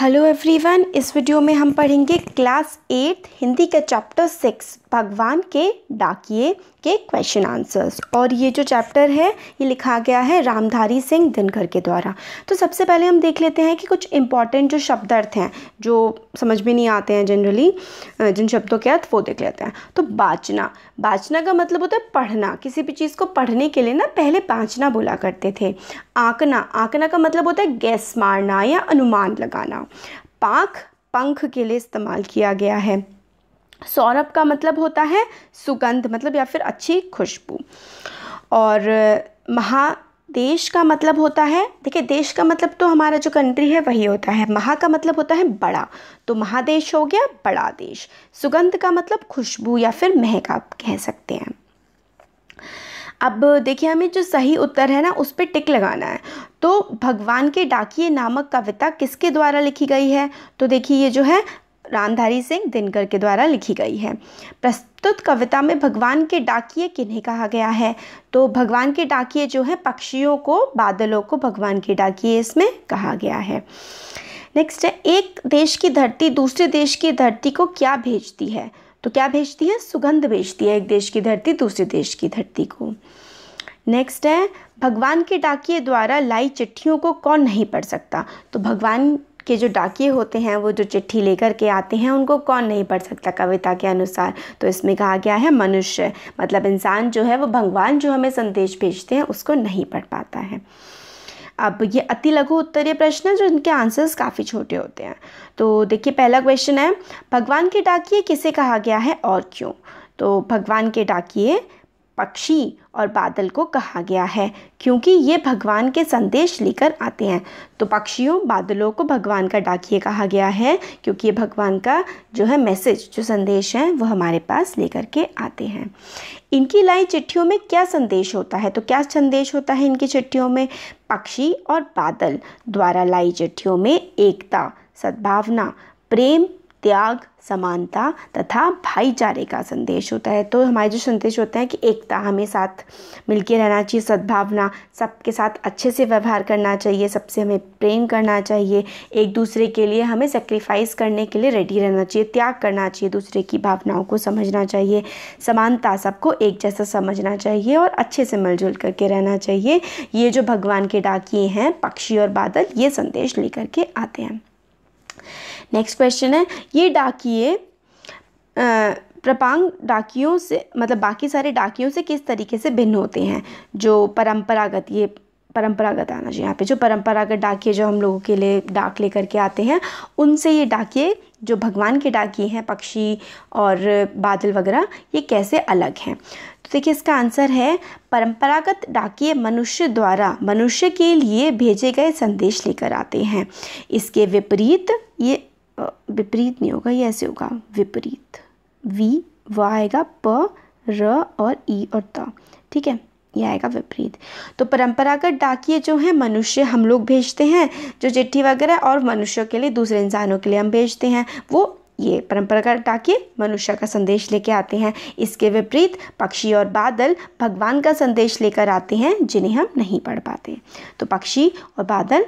hello everyone इस video में हम पढ़ेंगे क्लास एट हिंदी का चैप्टर सिक्स भगवान के डाकिए के क्वेश्चन आंसर्स और ये जो चैप्टर है ये लिखा गया है रामधारी सिंह दिनकर के द्वारा तो सबसे पहले हम देख लेते हैं कि कुछ इंपॉर्टेंट जो शब्द अर्थ हैं जो समझ में नहीं आते हैं जनरली जिन शब्दों के अर्थ वो देख लेते हैं तो बाँचना बाँचना का मतलब होता है पढ़ना किसी भी चीज़ को पढ़ने के लिए ना पहले बाँचना बोला करते थे आंकना आंकना का मतलब होता है गैस मारना या अनुमान लगाना पाख पंख के लिए इस्तेमाल किया गया है सौरभ का मतलब होता है सुगंध मतलब या फिर अच्छी खुशबू और महादेश का मतलब होता है देखिए देश का मतलब तो हमारा जो कंट्री है वही होता है महा का मतलब होता है बड़ा तो महादेश हो गया बड़ा देश सुगंध का मतलब खुशबू या फिर महक आप कह सकते हैं अब देखिए हमें जो सही उत्तर है ना उस पर टिक लगाना है तो भगवान के डाकिए नामक कविता किसके द्वारा लिखी गई है तो देखिए ये जो है रामधारी सिंह दिनकर के द्वारा लिखी गई है प्रस्तुत कविता में भगवान के डाकिए किन्हें कहा गया है तो भगवान के डाकिए जो है पक्षियों को बादलों को भगवान के डाकिए इसमें कहा गया है नेक्स्ट है एक देश की धरती दूसरे देश की धरती को क्या भेजती है तो क्या भेजती है सुगंध भेजती है एक देश की धरती दूसरे देश की धरती को नेक्स्ट है भगवान के डाकिए द्वारा लाई चिट्ठियों को कौन नहीं पढ़ सकता तो भगवान के जो डाकिए होते हैं वो जो चिट्ठी लेकर के आते हैं उनको कौन नहीं पढ़ सकता कविता के अनुसार तो इसमें कहा गया है मनुष्य मतलब इंसान जो है वो भगवान जो हमें संदेश भेजते हैं उसको नहीं पढ़ पाता है अब ये अति लघु उत्तरीय प्रश्न है जो इनके आंसर्स काफ़ी छोटे होते हैं तो देखिए पहला क्वेश्चन है भगवान के डाकिए किसे कहा गया है और क्यों तो भगवान के डाकिए पक्षी और बादल को कहा गया है क्योंकि ये भगवान के संदेश लेकर आते हैं तो पक्षियों बादलों को भगवान का डाकिए कहा गया है क्योंकि ये भगवान का जो है मैसेज जो संदेश है वो हमारे पास लेकर के आते हैं इनकी लाई चिट्ठियों में क्या संदेश होता है तो क्या संदेश होता है इनकी चिट्ठियों में पक्षी और बादल द्वारा लाई चिट्ठियों में एकता सद्भावना प्रेम त्याग समानता तथा भाईचारे का संदेश होता है तो हमारे जो संदेश होते हैं कि एकता हमें साथ मिलके रहना चाहिए सद्भावना सबके साथ अच्छे से व्यवहार करना चाहिए सबसे हमें प्रेम करना चाहिए एक दूसरे के लिए हमें सेक्रीफाइस करने के लिए रेडी रहना चाहिए त्याग करना चाहिए दूसरे की भावनाओं को समझना चाहिए समानता सबको एक जैसा समझना चाहिए और अच्छे से मिलजुल करके रहना चाहिए ये जो भगवान के डाकिए हैं पक्षी और बादल ये संदेश लेकर के आते हैं नेक्स्ट क्वेश्चन है ये डाकिए प्रपांग डाकियों से मतलब बाकी सारे डाकियों से किस तरीके से भिन्न होते हैं जो परंपरागत ये परंपरागत आना चाहिए यहाँ पे जो परंपरागत डाकिए जो हम लोगों के लिए डाक लेकर के आते हैं उनसे ये डाकिए जो भगवान के डाकिए हैं पक्षी और बादल वगैरह ये कैसे अलग हैं तो देखिए इसका आंसर है परंपरागत डाकिए मनुष्य द्वारा मनुष्य के लिए भेजे गए संदेश लेकर आते हैं इसके विपरीत ये विपरीत नहीं होगा ये ऐसे होगा विपरीत वी व आएगा प र और ई e और त ठीक है ये आएगा विपरीत तो परंपरागत डाकिए जो हैं मनुष्य हम लोग भेजते हैं जो चिट्ठी वगैरह और मनुष्यों के लिए दूसरे इंसानों के लिए हम भेजते हैं वो ये परंपरागत डाकिए मनुष्य का संदेश लेके आते हैं इसके विपरीत पक्षी और बादल भगवान का संदेश लेकर आते हैं जिन्हें हम नहीं पढ़ पाते तो पक्षी और बादल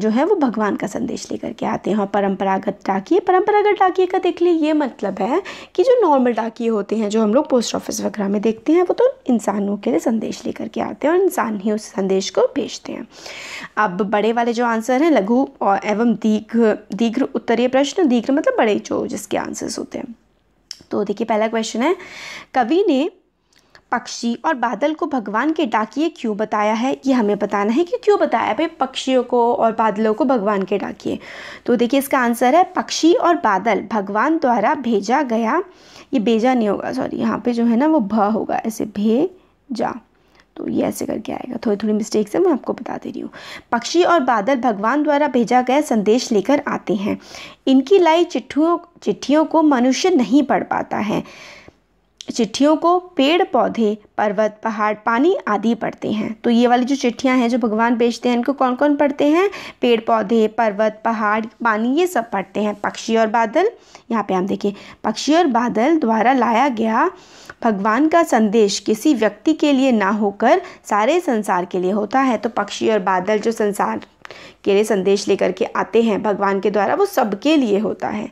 जो है वो भगवान का संदेश लेकर के आते हैं और परंपरागत डाकिए परंपरागत डाकिए का देख लिए ये मतलब है कि जो नॉर्मल डाकिए होते हैं जो हम लोग पोस्ट ऑफिस वगैरह में देखते हैं वो तो इंसानों के लिए संदेश लेकर के आते हैं और इंसान ही उस संदेश को भेजते हैं अब बड़े वाले जो आंसर हैं लघु और एवं दीर्घ दीर्घ उत्तरीय प्रश्न दीर्घ मतलब बड़े जो जिसके आंसर्स होते हैं तो देखिए पहला क्वेश्चन है कवि ने पक्षी और बादल को भगवान के डाकिए क्यों बताया है ये हमें बताना है कि क्यों बताया भाई पक्षियों को और बादलों को भगवान के डाकिए तो देखिए इसका आंसर है पक्षी और बादल भगवान द्वारा भेजा गया ये भेजा नहीं होगा सॉरी यहाँ पे जो है ना वो भ होगा ऐसे भेजा तो ये ऐसे करके आएगा थोड़ी थोड़ी मिस्टेक्स है मैं आपको बता दे रही हूँ पक्षी और बादल भगवान द्वारा भेजा गया संदेश लेकर आते हैं इनकी लाई चिट्ठियों चिट्ठियों को मनुष्य नहीं पढ़ पाता है चिट्ठियों को पेड़ पौधे पर्वत पहाड़ पानी आदि पढ़ते हैं तो ये वाली जो चिट्ठियाँ हैं जो भगवान भेजते हैं इनको कौन कौन पढ़ते हैं पेड़ पौधे पर्वत पहाड़ पानी ये सब पढ़ते हैं पक्षी और बादल यहाँ पे हम देखें पक्षी और बादल द्वारा लाया गया भगवान का संदेश किसी व्यक्ति के लिए ना होकर सारे संसार के लिए होता है तो पक्षी और बादल जो संसार के लिए संदेश लेकर के आते हैं भगवान के द्वारा वो सबके लिए होता है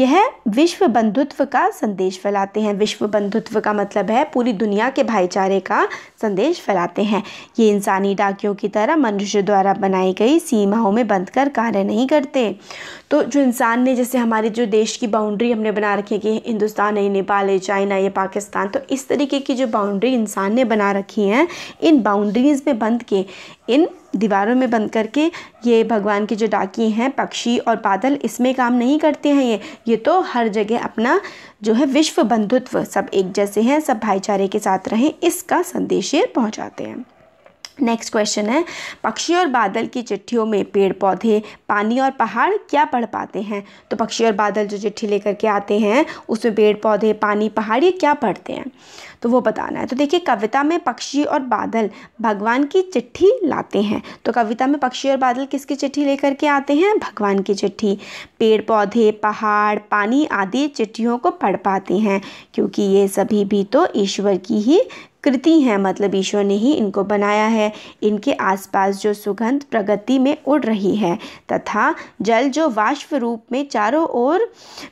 यह विश्व बंधुत्व का संदेश फैलाते हैं विश्व बंधुत्व का मतलब है पूरी दुनिया के भाईचारे का संदेश फैलाते हैं ये इंसानी डाकियों की तरह मनुष्य द्वारा बनाई गई सीमाओं में बंद कर कार्य नहीं करते तो जो इंसान ने जैसे हमारे जो देश की बाउंड्री हमने बना रखी है कि हिंदुस्तान है नेपाल है चाइना ये पाकिस्तान तो इस तरीके की जो बाउंड्री इंसान ने बना रखी है इन बाउंड्रीज़ में बंद के इन दीवारों में बंद करके के ये भगवान के जो डाकी हैं पक्षी और बादल इसमें काम नहीं करते हैं ये ये तो हर जगह अपना जो है विश्व बंधुत्व सब एक जैसे हैं सब भाईचारे के साथ रहें इसका संदेश ये पहुँचाते हैं नेक्स्ट क्वेश्चन है पक्षी और बादल की चिट्ठियों में पेड़ पौधे पानी और पहाड़ क्या पढ़ पाते हैं तो पक्षी और बादल जो चिट्ठी लेकर के आते हैं उसमें पेड़ पौधे पानी पहाड़ ये क्या पढ़ते हैं तो वो बताना है तो देखिए कविता में पक्षी और बादल भगवान की चिट्ठी लाते हैं तो कविता में पक्षी और बादल किसकी चिट्ठी लेकर के आते हैं भगवान की चिट्ठी पेड़ पौधे पहाड़ पानी आदि चिट्ठियों को पढ़ पाते हैं क्योंकि ये सभी भी तो ईश्वर की ही कृति हैं मतलब ईश्वर ने ही इनको बनाया है इनके आसपास जो सुगंध प्रगति में उड़ रही है तथा जल जो वाष्प रूप में चारों ओर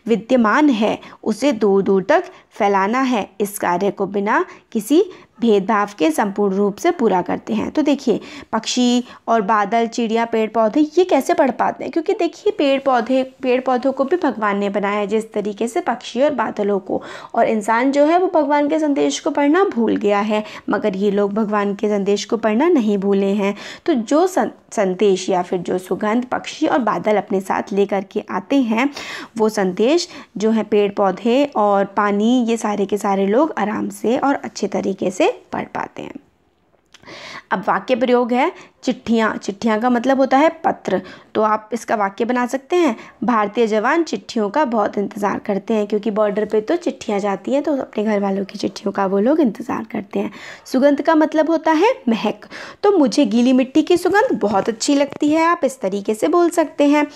विद्यमान है उसे दूर दूर तक फैलाना है इस कार्य को बिना किसी भेदभाव के संपूर्ण रूप से पूरा करते हैं तो देखिए पक्षी और बादल चिड़िया पेड़ पौधे ये कैसे पढ़ पाते हैं क्योंकि देखिए पेड़ पौधे पेड़ पौधों को भी भगवान ने बनाया है जिस तरीके से पक्षी और बादलों को और इंसान जो है वो भगवान के संदेश को पढ़ना भूल गया है मगर ये लोग भगवान के संदेश को पढ़ना नहीं भूले हैं तो जो संदेश या फिर जो सुगंध पक्षी और बादल अपने साथ ले करके आते हैं वो संदेश जो है पेड़ पौधे और पानी ये सारे के सारे लोग आराम से और अच्छे तरीके से पढ़ पाते हैं अब वाक्य प्रयोग है चिट्ठियाँ चिट्ठियाँ का मतलब होता है पत्र तो आप इसका वाक्य बना सकते हैं भारतीय जवान चिट्ठियों का बहुत इंतज़ार करते हैं क्योंकि बॉर्डर पे तो चिट्ठियाँ जाती हैं तो अपने घर वालों की चिट्ठियों का वो लोग इंतज़ार करते हैं सुगंध का मतलब होता है महक तो मुझे गीली मिट्टी की सुगंध बहुत अच्छी लगती है आप इस तरीके से बोल सकते हैं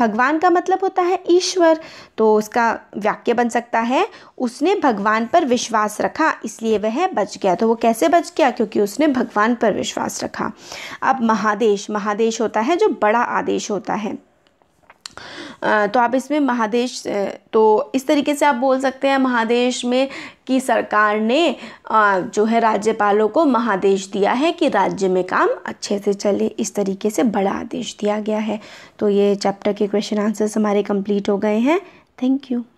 भगवान का मतलब होता है ईश्वर तो उसका वाक्य बन सकता है उसने भगवान पर विश्वास रखा इसलिए वह बच गया तो वो कैसे बच गया क्योंकि उसने भगवान पर विश्वास रखा अब अब महादेश महादेश होता है जो बड़ा आदेश होता है तो आप इसमें महादेश तो इस तरीके से आप बोल सकते हैं महादेश में कि सरकार ने जो है राज्यपालों को महादेश दिया है कि राज्य में काम अच्छे से चले इस तरीके से बड़ा आदेश दिया गया है तो ये चैप्टर के क्वेश्चन आंसर्स हमारे कंप्लीट हो गए हैं थैंक यू